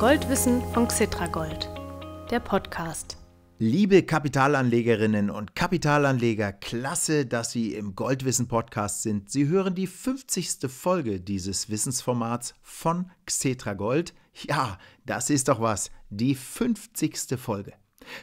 Goldwissen von Xetra Gold, der Podcast. Liebe Kapitalanlegerinnen und Kapitalanleger, klasse, dass Sie im Goldwissen Podcast sind. Sie hören die 50. Folge dieses Wissensformats von Xetra Gold. Ja, das ist doch was, die 50. Folge.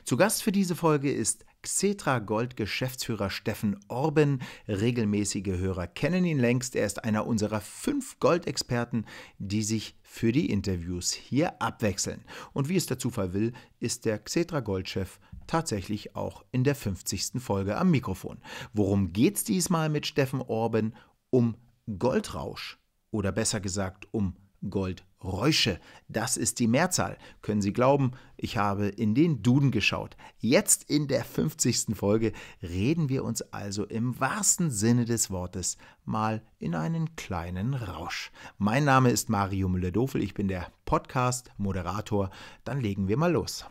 Zu Gast für diese Folge ist Xetra Gold Geschäftsführer Steffen Orben. Regelmäßige Hörer kennen ihn längst. Er ist einer unserer fünf Goldexperten, die sich für die Interviews hier abwechseln. Und wie es der Zufall will, ist der Xetra Goldchef tatsächlich auch in der 50. Folge am Mikrofon. Worum geht's diesmal mit Steffen Orben? Um Goldrausch oder besser gesagt um Gold Räusche. Das ist die Mehrzahl. Können Sie glauben, ich habe in den Duden geschaut. Jetzt in der 50. Folge reden wir uns also im wahrsten Sinne des Wortes mal in einen kleinen Rausch. Mein Name ist Mario Müller-Dofel, ich bin der Podcast-Moderator. Dann legen wir mal los.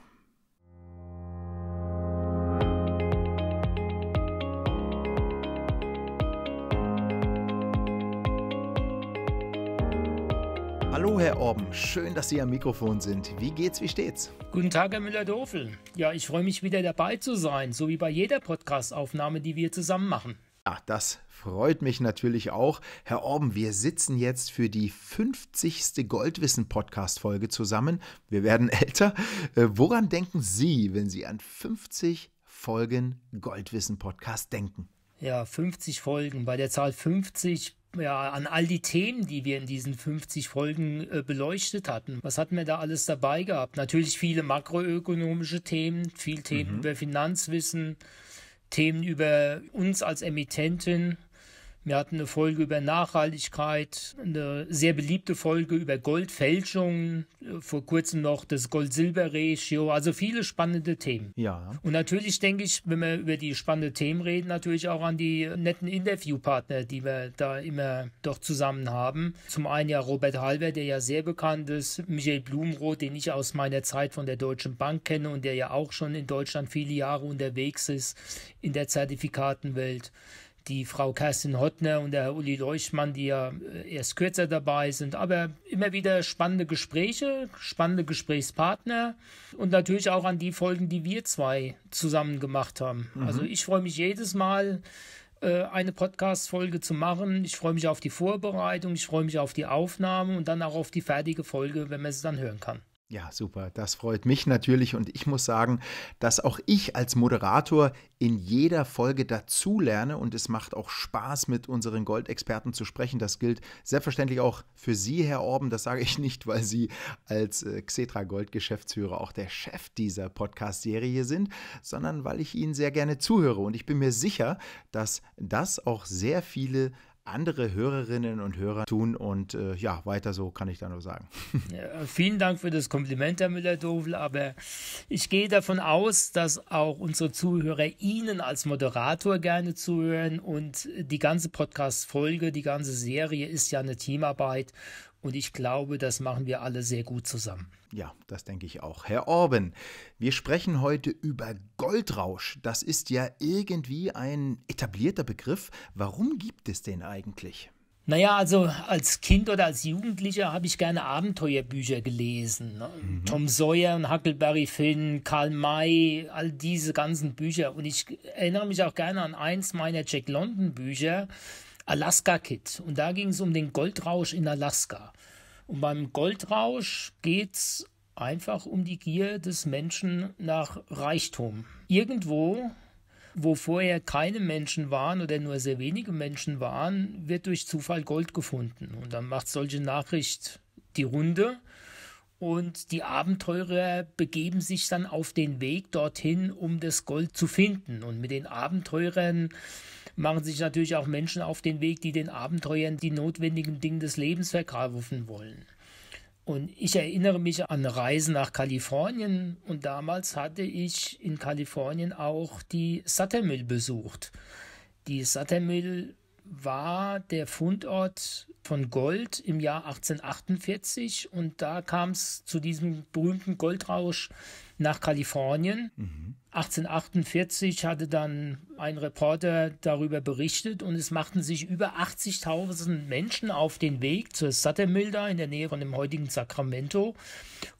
Hallo, Herr Orben. Schön, dass Sie am Mikrofon sind. Wie geht's, wie steht's? Guten Tag, Herr müller dofel Ja, ich freue mich wieder dabei zu sein, so wie bei jeder Podcast-Aufnahme, die wir zusammen machen. Ach, das freut mich natürlich auch. Herr Orben, wir sitzen jetzt für die 50. Goldwissen-Podcast-Folge zusammen. Wir werden älter. Äh, woran denken Sie, wenn Sie an 50 Folgen Goldwissen-Podcast denken? Ja, 50 Folgen. Bei der Zahl 50 ja, an all die Themen, die wir in diesen 50 Folgen äh, beleuchtet hatten. Was hatten wir da alles dabei gehabt? Natürlich viele makroökonomische Themen, viel Themen mhm. über Finanzwissen, Themen über uns als Emittentin, wir hatten eine Folge über Nachhaltigkeit, eine sehr beliebte Folge über Goldfälschung, äh, vor kurzem noch das Gold-Silber-Ratio, also viele spannende Themen. Ja. Und natürlich denke ich, wenn wir über die spannenden Themen reden, natürlich auch an die netten Interviewpartner, die wir da immer doch zusammen haben. Zum einen ja Robert Halber, der ja sehr bekannt ist, Michael Blumenroth, den ich aus meiner Zeit von der Deutschen Bank kenne und der ja auch schon in Deutschland viele Jahre unterwegs ist in der Zertifikatenwelt die Frau Kerstin Hottner und der Herr Uli Leuchmann, die ja äh, erst kürzer dabei sind, aber immer wieder spannende Gespräche, spannende Gesprächspartner und natürlich auch an die Folgen, die wir zwei zusammen gemacht haben. Mhm. Also ich freue mich jedes Mal, äh, eine Podcast-Folge zu machen. Ich freue mich auf die Vorbereitung, ich freue mich auf die Aufnahme und dann auch auf die fertige Folge, wenn man sie dann hören kann. Ja, super. Das freut mich natürlich und ich muss sagen, dass auch ich als Moderator in jeder Folge dazulerne und es macht auch Spaß, mit unseren Goldexperten zu sprechen. Das gilt selbstverständlich auch für Sie, Herr Orben. Das sage ich nicht, weil Sie als äh, Xetra Gold Geschäftsführer auch der Chef dieser Podcast-Serie sind, sondern weil ich Ihnen sehr gerne zuhöre und ich bin mir sicher, dass das auch sehr viele andere Hörerinnen und Hörer tun. Und äh, ja, weiter so kann ich da nur sagen. Ja, vielen Dank für das Kompliment, Herr Müller-Dovel. Aber ich gehe davon aus, dass auch unsere Zuhörer Ihnen als Moderator gerne zuhören. Und die ganze Podcast-Folge, die ganze Serie ist ja eine Teamarbeit. Und ich glaube, das machen wir alle sehr gut zusammen. Ja, das denke ich auch. Herr Orben, wir sprechen heute über Goldrausch. Das ist ja irgendwie ein etablierter Begriff. Warum gibt es den eigentlich? Naja, also als Kind oder als Jugendlicher habe ich gerne Abenteuerbücher gelesen. Ne? Mhm. Tom Sawyer und Huckleberry Finn, Karl May, all diese ganzen Bücher. Und ich erinnere mich auch gerne an eins meiner Jack London Bücher. Alaska Kid. Und da ging es um den Goldrausch in Alaska. Und beim Goldrausch geht es einfach um die Gier des Menschen nach Reichtum. Irgendwo, wo vorher keine Menschen waren oder nur sehr wenige Menschen waren, wird durch Zufall Gold gefunden. Und dann macht solche Nachricht die Runde. Und die Abenteurer begeben sich dann auf den Weg dorthin, um das Gold zu finden. Und mit den Abenteurern machen sich natürlich auch Menschen auf den Weg, die den Abenteuern die notwendigen Dinge des Lebens verkaufen wollen. Und ich erinnere mich an Reisen nach Kalifornien und damals hatte ich in Kalifornien auch die Sattermill besucht. Die Sattermill war der Fundort von Gold im Jahr 1848 und da kam es zu diesem berühmten Goldrausch nach Kalifornien. Mhm. 1848 hatte dann ein Reporter darüber berichtet und es machten sich über 80.000 Menschen auf den Weg zur Sattermilda in der Nähe von dem heutigen Sacramento,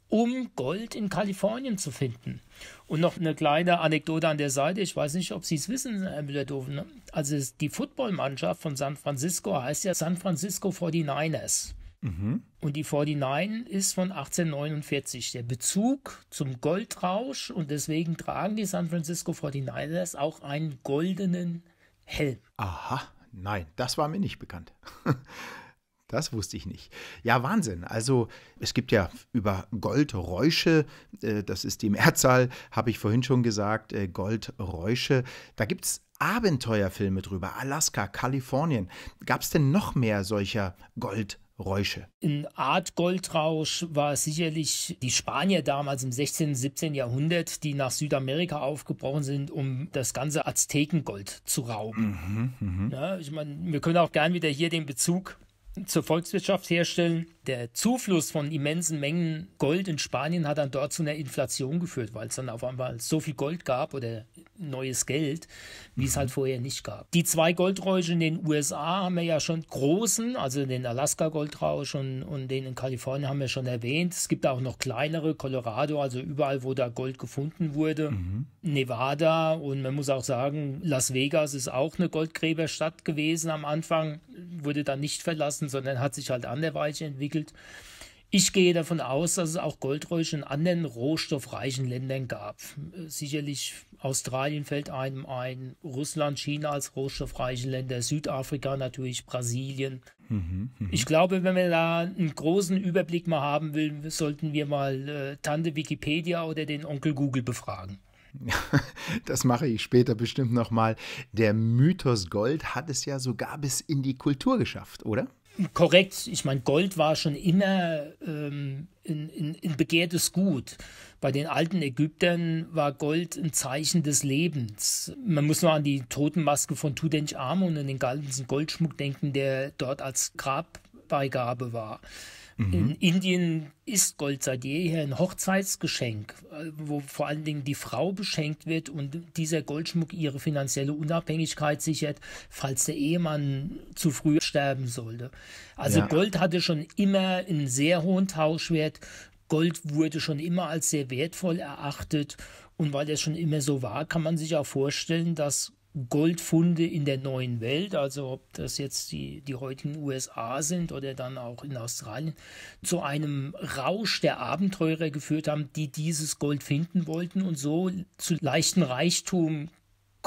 um Gold in Kalifornien zu finden. Und noch eine kleine Anekdote an der Seite, ich weiß nicht, ob Sie es wissen, Herr Müller-Doven. Ne? Also die Footballmannschaft von San Francisco heißt ja San Francisco 49ers. Mhm. Und die 49 ist von 1849. Der Bezug zum Goldrausch und deswegen tragen die San Francisco 49ers auch einen goldenen Helm. Aha, nein, das war mir nicht bekannt. Das wusste ich nicht. Ja, Wahnsinn. Also es gibt ja über Goldräusche, äh, das ist die Mehrzahl, habe ich vorhin schon gesagt, äh, Goldräusche. Da gibt es Abenteuerfilme drüber, Alaska, Kalifornien. Gab es denn noch mehr solcher Goldräusche? Räusche. Eine Art Goldrausch war sicherlich die Spanier damals im 16., 17. Jahrhundert, die nach Südamerika aufgebrochen sind, um das ganze Aztekengold zu rauben. Mhm, mh. ja, ich meine, wir können auch gern wieder hier den Bezug zur Volkswirtschaft herstellen der Zufluss von immensen Mengen Gold in Spanien hat dann dort zu einer Inflation geführt, weil es dann auf einmal so viel Gold gab oder neues Geld, wie es halt mhm. vorher nicht gab. Die zwei Goldräusche in den USA haben wir ja schon großen, also den Alaska-Goldrausch und, und den in Kalifornien haben wir schon erwähnt. Es gibt auch noch kleinere, Colorado, also überall, wo da Gold gefunden wurde, mhm. Nevada und man muss auch sagen, Las Vegas ist auch eine Goldgräberstadt gewesen am Anfang, wurde dann nicht verlassen, sondern hat sich halt anderweitig entwickelt entwickelt. Ich gehe davon aus, dass es auch Goldräusche in anderen rohstoffreichen Ländern gab. Sicherlich Australien fällt einem ein, Russland, China als rohstoffreiche Länder, Südafrika natürlich, Brasilien. Mhm, mh. Ich glaube, wenn wir da einen großen Überblick mal haben will, sollten wir mal äh, Tante Wikipedia oder den Onkel Google befragen. Das mache ich später bestimmt nochmal. Der Mythos Gold hat es ja sogar bis in die Kultur geschafft, oder? korrekt. Ich meine, Gold war schon immer ähm, ein, begehrtes Gut. Bei den alten Ägyptern war Gold ein Zeichen des Lebens. Man muss nur an die Totenmaske von Tutanchamun und den ganzen Goldschmuck denken, der dort als Grabbeigabe war. Mhm. In Indien ist Gold seit jeher ein Hochzeitsgeschenk, wo vor allen Dingen die Frau beschenkt wird und dieser Goldschmuck ihre finanzielle Unabhängigkeit sichert, falls der Ehemann zu früh sterben sollte. Also ja. Gold hatte schon immer einen sehr hohen Tauschwert. Gold wurde schon immer als sehr wertvoll erachtet. Und weil das schon immer so war, kann man sich auch vorstellen, dass Goldfunde in der neuen Welt, also ob das jetzt die, die heutigen USA sind oder dann auch in Australien, zu einem Rausch der Abenteurer geführt haben, die dieses Gold finden wollten und so zu leichten Reichtum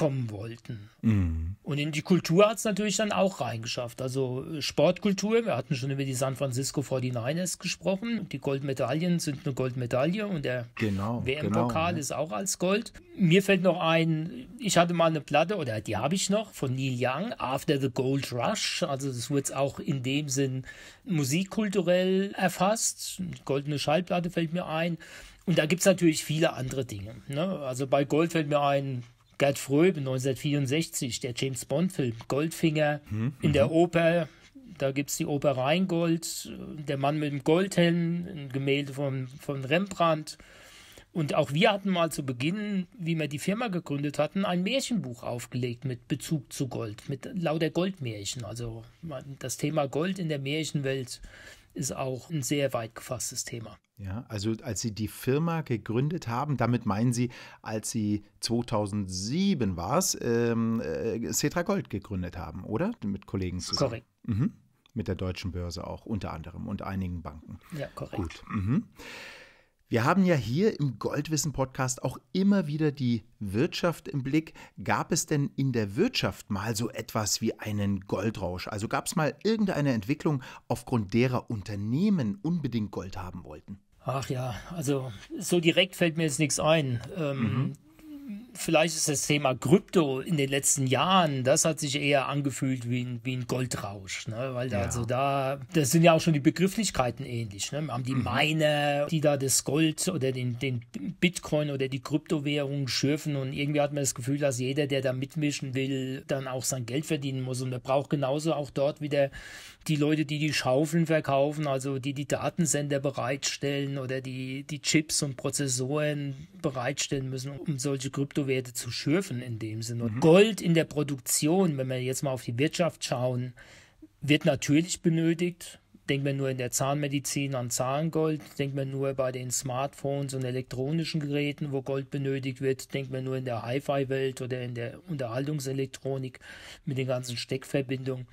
kommen wollten. Mhm. Und in die Kultur hat es natürlich dann auch reingeschafft. Also äh, Sportkultur, wir hatten schon über die San Francisco 49ers gesprochen. Die Goldmedaillen sind eine Goldmedaille und der genau, WM-Pokal genau, ist auch als Gold. Mir fällt noch ein, ich hatte mal eine Platte, oder die habe ich noch, von Neil Young, After the Gold Rush. Also das wurde auch in dem Sinn musikkulturell erfasst. Goldene Schallplatte fällt mir ein. Und da gibt es natürlich viele andere Dinge. Ne? Also bei Gold fällt mir ein, Gerd Fröbe 1964, der James Bond-Film Goldfinger hm, in der mhm. Oper. Da gibt es die Oper Rheingold, Der Mann mit dem Goldhelm, ein Gemälde von, von Rembrandt. Und auch wir hatten mal zu Beginn, wie wir die Firma gegründet hatten, ein Märchenbuch aufgelegt mit Bezug zu Gold, mit lauter Goldmärchen. Also das Thema Gold in der Märchenwelt ist auch ein sehr weit gefasstes Thema. Ja, also als Sie die Firma gegründet haben, damit meinen Sie, als Sie 2007 war es, ähm, äh, Cetra Gold gegründet haben, oder? Mit Kollegen zusammen. Korrekt. Mhm. Mit der deutschen Börse auch unter anderem und einigen Banken. Ja, korrekt. Gut. Mhm. Wir haben ja hier im Goldwissen Podcast auch immer wieder die Wirtschaft im Blick. Gab es denn in der Wirtschaft mal so etwas wie einen Goldrausch? Also gab es mal irgendeine Entwicklung, aufgrund derer Unternehmen unbedingt Gold haben wollten? Ach ja, also so direkt fällt mir jetzt nichts ein. Ähm, mhm vielleicht ist das Thema Krypto in den letzten Jahren, das hat sich eher angefühlt wie ein, wie ein Goldrausch, ne? weil da, ja. also da, das sind ja auch schon die Begrifflichkeiten ähnlich. Ne? Haben die mhm. Miner, die da das Gold oder den, den Bitcoin oder die Kryptowährung schürfen und irgendwie hat man das Gefühl, dass jeder, der da mitmischen will, dann auch sein Geld verdienen muss und er braucht genauso auch dort wieder die Leute, die die Schaufeln verkaufen, also die die Datensender bereitstellen oder die, die Chips und Prozessoren bereitstellen müssen, um solche Kryptowerte zu schürfen in dem Sinne. Und mhm. Gold in der Produktion, wenn wir jetzt mal auf die Wirtschaft schauen, wird natürlich benötigt. Denkt man nur in der Zahnmedizin an Zahngold, denkt man nur bei den Smartphones und elektronischen Geräten, wo Gold benötigt wird, denkt man nur in der Hi-Fi-Welt oder in der Unterhaltungselektronik mit den ganzen Steckverbindungen.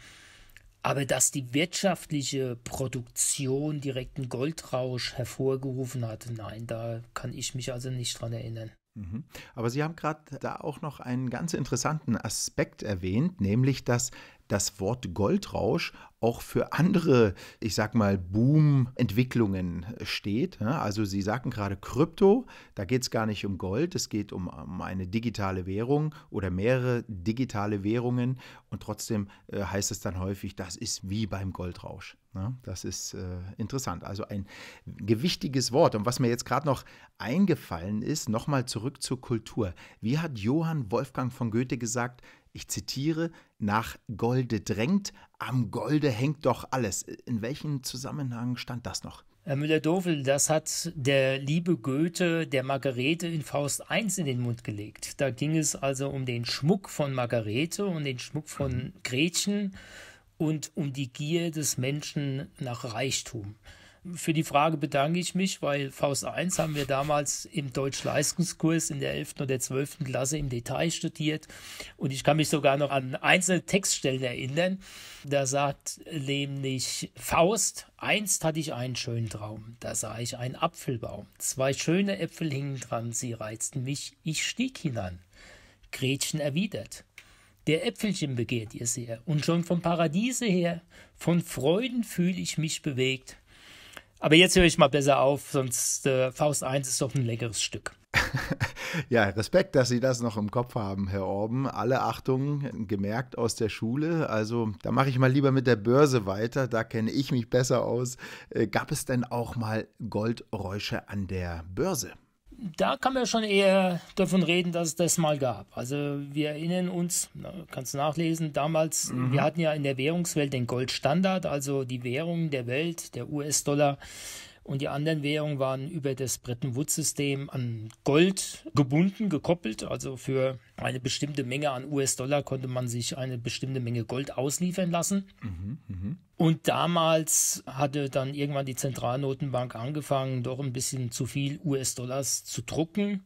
Aber dass die wirtschaftliche Produktion direkten Goldrausch hervorgerufen hat, nein, da kann ich mich also nicht dran erinnern. Mhm. Aber Sie haben gerade da auch noch einen ganz interessanten Aspekt erwähnt, nämlich dass das Wort Goldrausch auch für andere, ich sag mal, Boom-Entwicklungen steht. Ne? Also Sie sagten gerade Krypto, da geht es gar nicht um Gold, es geht um, um, eine digitale Währung oder mehrere digitale Währungen und trotzdem äh, heißt es dann häufig, das ist wie beim Goldrausch. Ne? Das ist äh, interessant. Also ein gewichtiges Wort. Und was mir jetzt gerade noch eingefallen ist, nochmal zurück zur Kultur. Wie hat Johann Wolfgang von Goethe gesagt, ich zitiere, nach Golde drängt, am Golde hängt doch alles. In welchem Zusammenhang stand das noch? Herr Müller-Dovel, das hat der liebe Goethe der Margarete in Faust I in den Mund gelegt. Da ging es also um den Schmuck von Margarete und den Schmuck von mhm. Gretchen und um die Gier des Menschen nach Reichtum für die Frage bedanke ich mich, weil Faust 1 haben wir damals im Deutschleistungskurs in der 11. oder 12. Klasse im Detail studiert und ich kann mich sogar noch an einzelne Textstellen erinnern. Da sagt nämlich Faust, einst hatte ich einen schönen Traum, da sah ich einen Apfelbaum. Zwei schöne Äpfel hingen dran, sie reizten mich, ich stieg hinan. Gretchen erwidert, der Äpfelchen begehrt ihr sehr, und schon vom Paradiese her, von Freuden fühle ich mich bewegt, aber jetzt höre ich mal besser auf, sonst äh, Faust 1 ist doch ein leckeres Stück. ja, Respekt, dass Sie das noch im Kopf haben, Herr Orben. Alle Achtung, gemerkt aus der Schule. Also da mache ich mal lieber mit der Börse weiter, da kenne ich mich besser aus. Äh, gab es denn auch mal Goldräusche an der Börse? da kann man schon eher davon reden, dass es das mal gab. Also wir erinnern uns, na, kannst du nachlesen, damals, mhm. wir hatten ja in der Währungswelt den Goldstandard, also die Währung der Welt, der US-Dollar und die anderen Währungen waren über das Bretton Woods-System an Gold gebunden, gekoppelt. Also für eine bestimmte Menge an US-Dollar konnte man sich eine bestimmte Menge Gold ausliefern lassen. Mhm, mh. Und damals hatte dann irgendwann die Zentralnotenbank angefangen, doch ein bisschen zu viel US-Dollars zu drucken.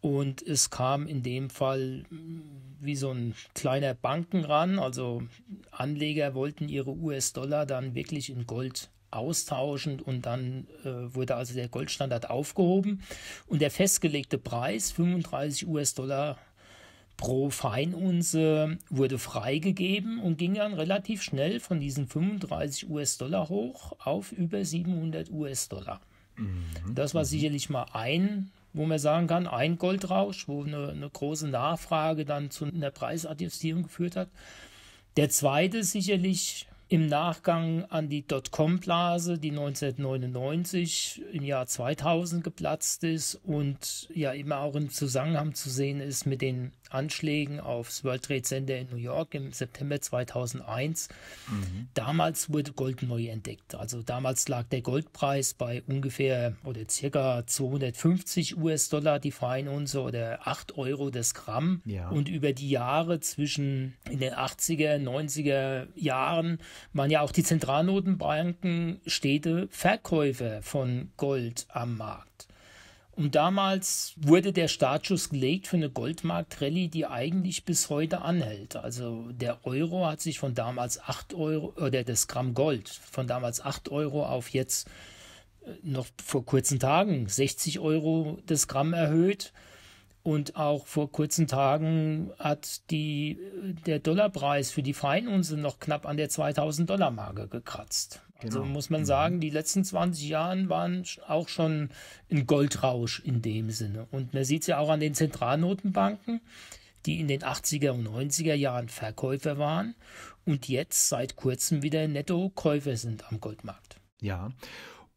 Und es kam in dem Fall hm, wie so ein kleiner Banken ran. Also Anleger wollten ihre US-Dollar dann wirklich in Gold austauschend und dann äh, wurde also der Goldstandard aufgehoben und der festgelegte Preis 35 US-Dollar pro Feinunze wurde freigegeben und ging dann relativ schnell von diesen 35 US-Dollar hoch auf über 700 US-Dollar. Mhm. Das war mhm. sicherlich mal ein, wo man sagen kann, ein Goldrausch, wo eine, eine große Nachfrage dann zu einer Preisadjustierung geführt hat. Der zweite sicherlich im Nachgang an die Dotcom-Blase, die 1999 im Jahr 2000 geplatzt ist und ja immer auch im Zusammenhang zu sehen ist mit den Anschlägen aufs World Trade Center in New York im September 2001. Mhm. Damals wurde Gold neu entdeckt. Also damals lag der Goldpreis bei ungefähr oder circa 250 US-Dollar die Feinunze oder 8 Euro das Gramm. Ja. Und über die Jahre zwischen in den 80er, 90er Jahren waren ja auch die Zentralnotenbanken stete Verkäufer von Gold am Markt. Und damals wurde der Startschuss gelegt für eine Goldmarkt-Rallye, die eigentlich bis heute anhält. Also der Euro hat sich von damals 8 Euro, oder das Gramm Gold von damals 8 Euro auf jetzt äh, noch vor kurzen Tagen 60 Euro das Gramm erhöht. Und auch vor kurzen Tagen hat die, äh, der Dollarpreis für die Feinunze noch knapp an der 2000-Dollar-Marke gekratzt. Also genau. Also muss man mhm. sagen, die letzten 20 Jahre waren auch schon ein Goldrausch in dem Sinne. Und man sieht es ja auch an den Zentralnotenbanken, die in den 80er und 90er Jahren Verkäufer waren und jetzt seit kurzem wieder Nettokäufer sind am Goldmarkt. Ja.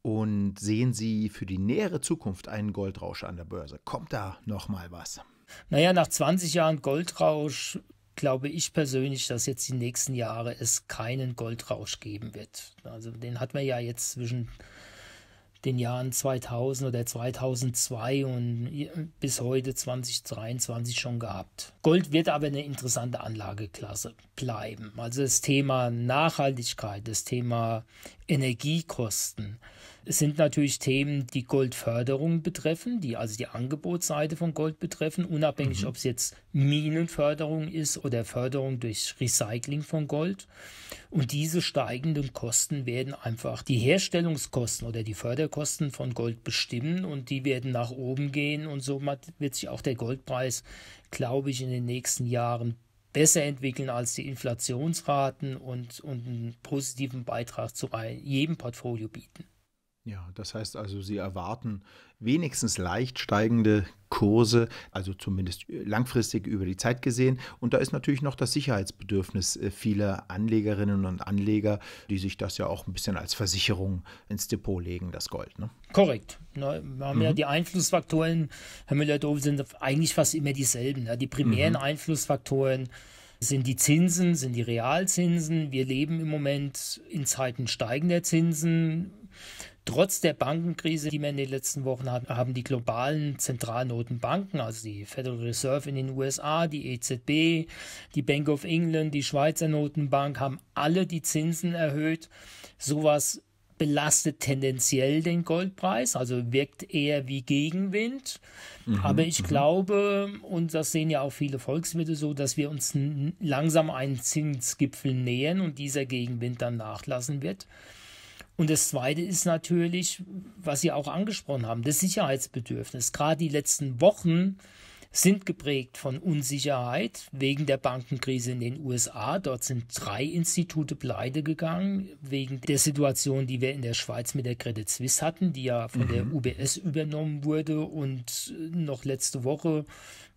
Und sehen Sie für die nähere Zukunft einen Goldrausch an der Börse? Kommt da nochmal was? Naja, nach 20 Jahren Goldrausch glaube ich persönlich, dass jetzt die nächsten Jahre es keinen Goldrausch geben wird. Also den hat man ja jetzt zwischen den Jahren 2000 oder 2002 und bis heute 2023 schon gehabt. Gold wird aber eine interessante Anlageklasse bleiben. Also das Thema Nachhaltigkeit, das Thema Energiekosten, es sind natürlich Themen, die Goldförderung betreffen, die also die Angebotsseite von Gold betreffen, unabhängig, mhm. ob es jetzt Minenförderung ist oder Förderung durch Recycling von Gold. Und diese steigenden Kosten werden einfach die Herstellungskosten oder die Förderkosten von Gold bestimmen und die werden nach oben gehen und somit wird sich auch der Goldpreis, glaube ich, in den nächsten Jahren besser entwickeln als die Inflationsraten und, und einen positiven Beitrag zu jedem Portfolio bieten. Ja, das heißt also, Sie erwarten wenigstens leicht steigende Kurse, also zumindest äh, langfristig über die Zeit gesehen. Und da ist natürlich noch das Sicherheitsbedürfnis äh, vieler Anlegerinnen und Anleger, die sich das ja auch ein bisschen als Versicherung ins Depot legen, das Gold. Ne? Korrekt. Na, ne, wir haben mhm. ja die Einflussfaktoren, Herr müller dove sind eigentlich fast immer dieselben. Ne? Die primären mhm. Einflussfaktoren sind die Zinsen, sind die Realzinsen. Wir leben im Moment in Zeiten steigender Zinsen. Trotz der Bankenkrise, die wir in den letzten Wochen hatten, haben die globalen Zentralnotenbanken, also die Federal Reserve in den USA, die EZB, die Bank of England, die Schweizer Notenbank, haben alle die Zinsen erhöht. Sowas belastet tendenziell den Goldpreis, also wirkt eher wie Gegenwind. Mhm, Aber ich mhm. glaube, und das sehen ja auch viele Volkswirte so, dass wir uns langsam einen Zinsgipfel nähern und dieser Gegenwind dann nachlassen wird. Und das Zweite ist natürlich, was Sie auch angesprochen haben, das Sicherheitsbedürfnis. Gerade die letzten Wochen sind geprägt von Unsicherheit wegen der Bankenkrise in den USA. Dort sind drei Institute pleite gegangen wegen der Situation, die wir in der Schweiz mit der Credit Suisse hatten, die ja von mhm. der UBS übernommen wurde. Und noch letzte Woche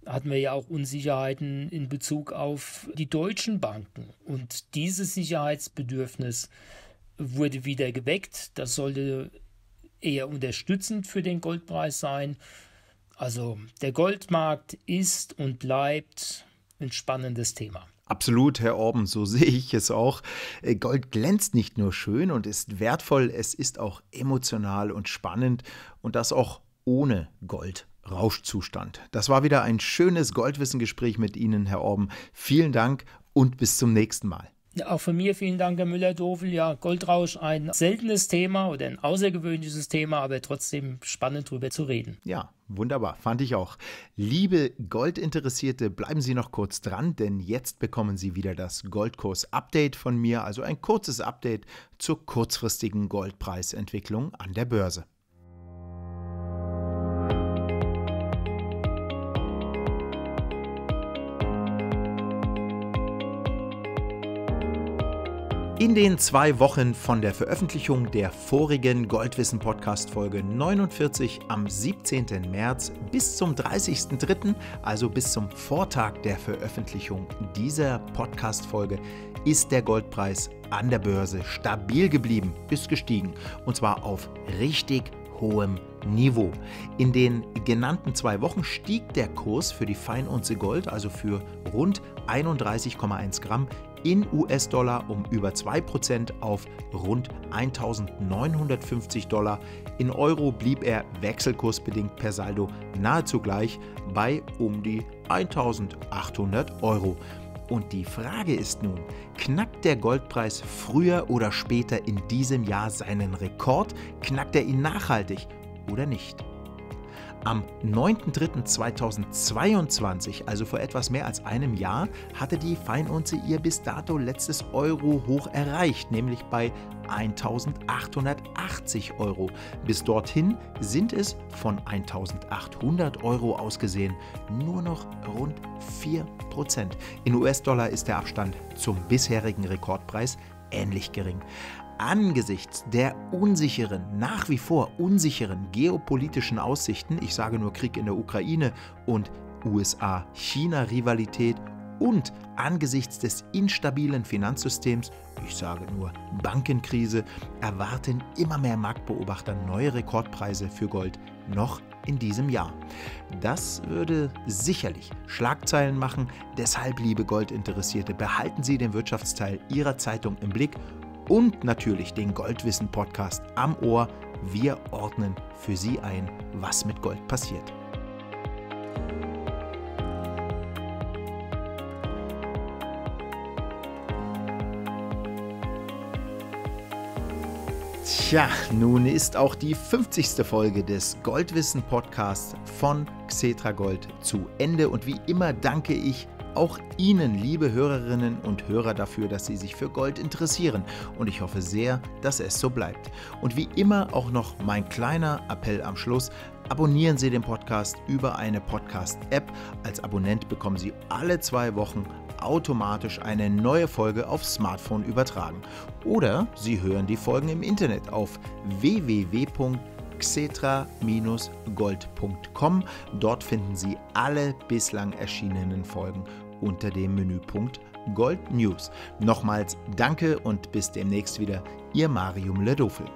hatten wir ja auch Unsicherheiten in Bezug auf die deutschen Banken. Und dieses Sicherheitsbedürfnis wurde wieder geweckt. Das sollte eher unterstützend für den Goldpreis sein. Also der Goldmarkt ist und bleibt ein spannendes Thema. Absolut, Herr Orben, so sehe ich es auch. Äh, Gold glänzt nicht nur schön und ist wertvoll, es ist auch emotional und spannend und das auch ohne Goldrauschzustand. Das war wieder ein schönes Goldwissen-Gespräch mit Ihnen, Herr Orben. Vielen Dank und bis zum nächsten Mal. Auch von mir vielen Dank, Herr Müller-Dofel. Ja, Goldrausch, ein seltenes Thema oder ein außergewöhnliches Thema, aber trotzdem spannend drüber zu reden. Ja, wunderbar, fand ich auch. Liebe Goldinteressierte, bleiben Sie noch kurz dran, denn jetzt bekommen Sie wieder das Goldkurs-Update von mir, also ein kurzes Update zur kurzfristigen Goldpreisentwicklung an der Börse. In den zwei Wochen von der Veröffentlichung der vorigen Goldwissen Podcast Folge 49 am 17. März bis zum 30.03., also bis zum Vortag der Veröffentlichung dieser Podcast Folge, ist der Goldpreis an der Börse stabil geblieben, ist gestiegen und zwar auf richtig hohem Niveau. In den genannten zwei Wochen stieg der Kurs für die Feinunze Gold, also für rund 31,1 Gramm, in US-Dollar um über 2% auf rund 1950 Dollar. In Euro blieb er wechselkursbedingt per Saldo nahezu gleich bei um die 1800 Euro. Und die Frage ist nun, knackt der Goldpreis früher oder später in diesem Jahr seinen Rekord? Knackt er ihn nachhaltig oder nicht? Am 9.3.2022, also vor etwas mehr als einem Jahr, hatte die Feinunze ihr bis dato letztes Euro-Hoch erreicht, nämlich bei 1880 Euro. Bis dorthin sind es von 1800 Euro ausgesehen nur noch rund 4%. In US-Dollar ist der Abstand zum bisherigen Rekordpreis ähnlich gering angesichts der unsicheren, nach wie vor unsicheren geopolitischen Aussichten, ich sage nur Krieg in der Ukraine und USA-China-Rivalität und angesichts des instabilen Finanzsystems, ich sage nur Bankenkrise, erwarten immer mehr Marktbeobachter neue Rekordpreise für Gold noch in diesem Jahr. Das würde sicherlich Schlagzeilen machen, deshalb liebe Goldinteressierte, behalten Sie den Wirtschaftsteil Ihrer Zeitung im Blick und natürlich den Goldwissen Podcast am Ohr. Wir ordnen für Sie ein, was mit Gold passiert. Tja, nun ist auch die 50. Folge des Goldwissen Podcasts von Xetra Gold zu Ende und wie immer danke ich auch Ihnen, liebe Hörerinnen und Hörer, dafür, dass Sie sich für Gold interessieren. Und ich hoffe sehr, dass es so bleibt. Und wie immer auch noch mein kleiner Appell am Schluss. Abonnieren Sie den Podcast über eine Podcast-App. Als Abonnent bekommen Sie alle zwei Wochen automatisch eine neue Folge auf Smartphone übertragen. Oder Sie hören die Folgen im Internet auf www.xetra-gold.com. Dort finden Sie alle bislang erschienenen Folgen unter dem Menüpunkt Gold News. Nochmals danke und bis demnächst wieder, Ihr Marium Ledofel.